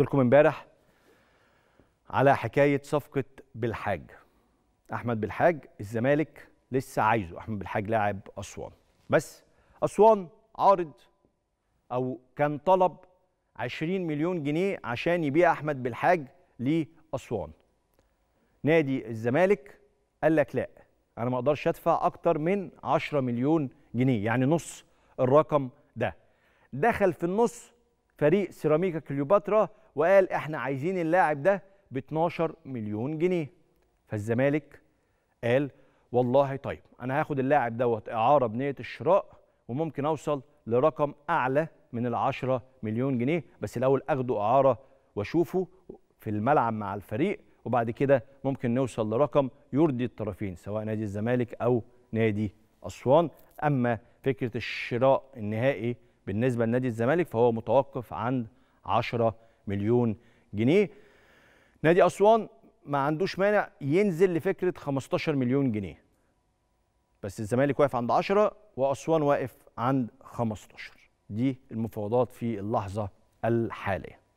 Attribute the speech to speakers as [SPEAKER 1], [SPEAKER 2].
[SPEAKER 1] قلت لكم امبارح على حكايه صفقه بالحاج احمد بالحاج الزمالك لسه عايزه احمد بالحاج لاعب اسوان بس اسوان عارض او كان طلب 20 مليون جنيه عشان يبيع احمد بالحاج لاسوان نادي الزمالك قال لك لا انا ما اقدرش ادفع اكتر من 10 مليون جنيه يعني نص الرقم ده دخل في النص فريق سيراميكا كليوباترا وقال احنا عايزين اللاعب ده ب 12 مليون جنيه فالزمالك قال والله طيب انا هاخد اللاعب دوت اعاره بنيه الشراء وممكن اوصل لرقم اعلى من ال 10 مليون جنيه بس الاول اخده اعاره واشوفه في الملعب مع الفريق وبعد كده ممكن نوصل لرقم يرضي الطرفين سواء نادي الزمالك او نادي اسوان اما فكره الشراء النهائي بالنسبه لنادي الزمالك فهو متوقف عند 10 مليون جنيه نادي اسوان ما عندوش مانع ينزل لفكره 15 مليون جنيه بس الزمالك واقف عند 10 واسوان واقف عند 15 دي المفاوضات في اللحظه الحاليه